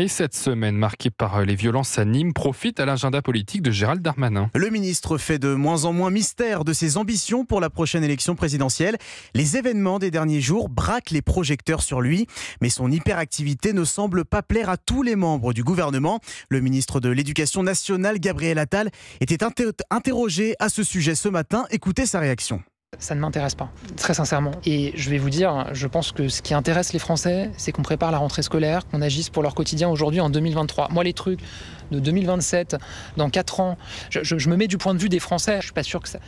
Et cette semaine marquée par les violences à Nîmes profite à l'agenda politique de Gérald Darmanin. Le ministre fait de moins en moins mystère de ses ambitions pour la prochaine élection présidentielle. Les événements des derniers jours braquent les projecteurs sur lui, mais son hyperactivité ne semble pas plaire à tous les membres du gouvernement. Le ministre de l'Éducation nationale, Gabriel Attal, était interrogé à ce sujet ce matin. Écoutez sa réaction. Ça ne m'intéresse pas, très sincèrement. Et je vais vous dire, je pense que ce qui intéresse les Français, c'est qu'on prépare la rentrée scolaire, qu'on agisse pour leur quotidien aujourd'hui en 2023. Moi, les trucs de 2027, dans 4 ans, je, me mets du point de vue des Français. Je suis pas sûr que ça,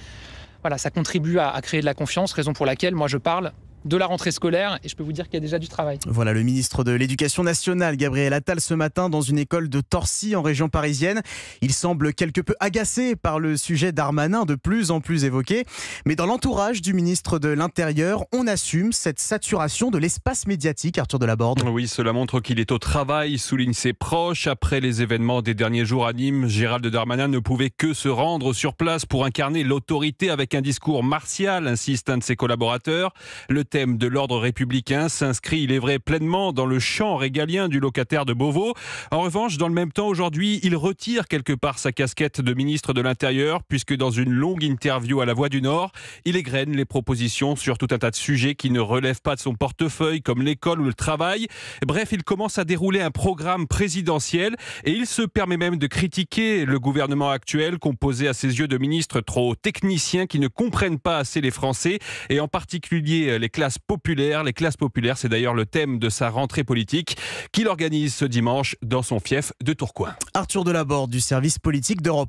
voilà, ça contribue à créer de la confiance, raison pour laquelle moi je parle de la rentrée scolaire et je peux vous dire qu'il y a déjà du travail. Voilà le ministre de l'Éducation nationale, Gabriel Attal, ce matin dans une école de Torcy en région parisienne. Il semble quelque peu agacé par le sujet d'Armanin de plus en plus évoqué, mais dans l'entourage du ministre de l'Intérieur, on assume cette saturation de l'espace médiatique, Arthur Delaborde. Oui, cela montre qu'il est au travail, souligne ses proches. Après les événements des derniers jours à Nîmes, Gérald Darmanin ne pouvait que se rendre sur place pour incarner l'autorité avec un discours martial, insiste un de ses collaborateurs. Le thème de l'ordre républicain s'inscrit, il est vrai, pleinement dans le champ régalien du locataire de Beauvau. En revanche, dans le même temps, aujourd'hui, il retire quelque part sa casquette de ministre de l'Intérieur, puisque dans une longue interview à La Voix du Nord, il égrène les propositions sur tout un tas de sujets qui ne relèvent pas de son portefeuille, comme l'école ou le travail. Bref, il commence à dérouler un programme présidentiel et il se permet même de critiquer le gouvernement actuel, composé à ses yeux de ministres trop techniciens qui ne comprennent pas assez les Français, et en particulier les classes les classes populaires, c'est d'ailleurs le thème de sa rentrée politique qu'il organise ce dimanche dans son fief de Tourcoing. Arthur Delaborde du service politique d'Europe.